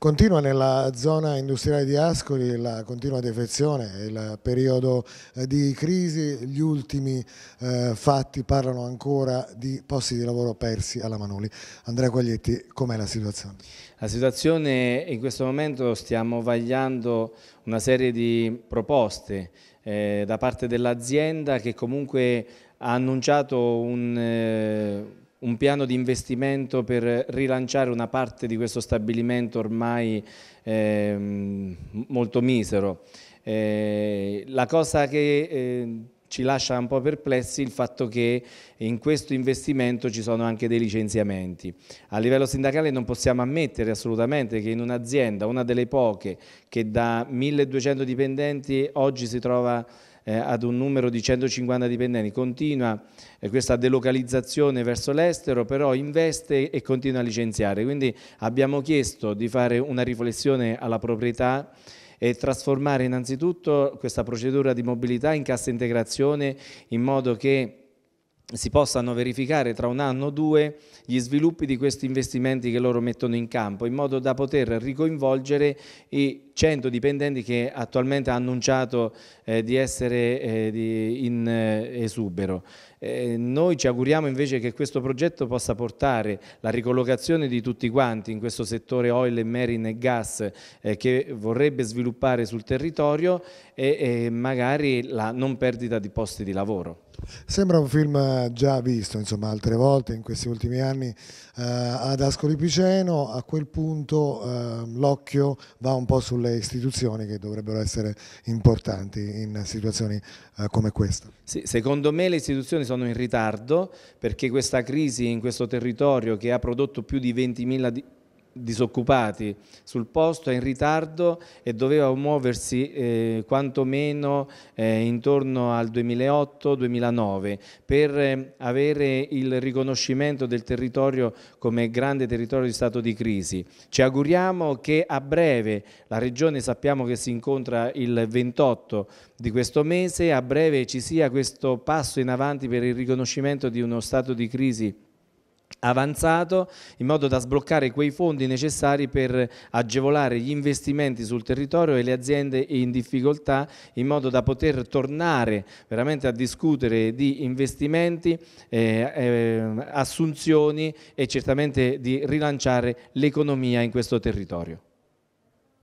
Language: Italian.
Continua nella zona industriale di Ascoli la continua defezione, il periodo eh, di crisi, gli ultimi eh, fatti parlano ancora di posti di lavoro persi alla Manuli. Andrea Quaglietti, com'è la situazione? La situazione in questo momento stiamo vagliando una serie di proposte eh, da parte dell'azienda che comunque ha annunciato un... Eh, un piano di investimento per rilanciare una parte di questo stabilimento ormai eh, molto misero. Eh, la cosa che eh, ci lascia un po' perplessi il fatto che in questo investimento ci sono anche dei licenziamenti. A livello sindacale non possiamo ammettere assolutamente che in un'azienda, una delle poche, che da 1200 dipendenti oggi si trova eh, ad un numero di 150 dipendenti, continua eh, questa delocalizzazione verso l'estero, però investe e continua a licenziare. Quindi abbiamo chiesto di fare una riflessione alla proprietà e trasformare innanzitutto questa procedura di mobilità in cassa integrazione in modo che si possano verificare tra un anno o due gli sviluppi di questi investimenti che loro mettono in campo in modo da poter ricoinvolgere i 100 dipendenti che attualmente ha annunciato eh, di essere eh, di, in eh, esubero. Eh, noi ci auguriamo invece che questo progetto possa portare la ricollocazione di tutti quanti in questo settore oil, marine e gas eh, che vorrebbe sviluppare sul territorio e magari la non perdita di posti di lavoro. Sembra un film eh, già visto insomma, altre volte in questi ultimi anni eh, ad Ascoli Piceno, a quel punto eh, l'occhio va un po' sulle istituzioni che dovrebbero essere importanti in situazioni eh, come questa. Sì, secondo me le istituzioni sono in ritardo perché questa crisi in questo territorio che ha prodotto più di 20.000 disoccupati sul posto, è in ritardo e doveva muoversi eh, quantomeno eh, intorno al 2008-2009 per eh, avere il riconoscimento del territorio come grande territorio di stato di crisi. Ci auguriamo che a breve, la Regione sappiamo che si incontra il 28 di questo mese, a breve ci sia questo passo in avanti per il riconoscimento di uno stato di crisi avanzato in modo da sbloccare quei fondi necessari per agevolare gli investimenti sul territorio e le aziende in difficoltà in modo da poter tornare veramente a discutere di investimenti, eh, eh, assunzioni e certamente di rilanciare l'economia in questo territorio.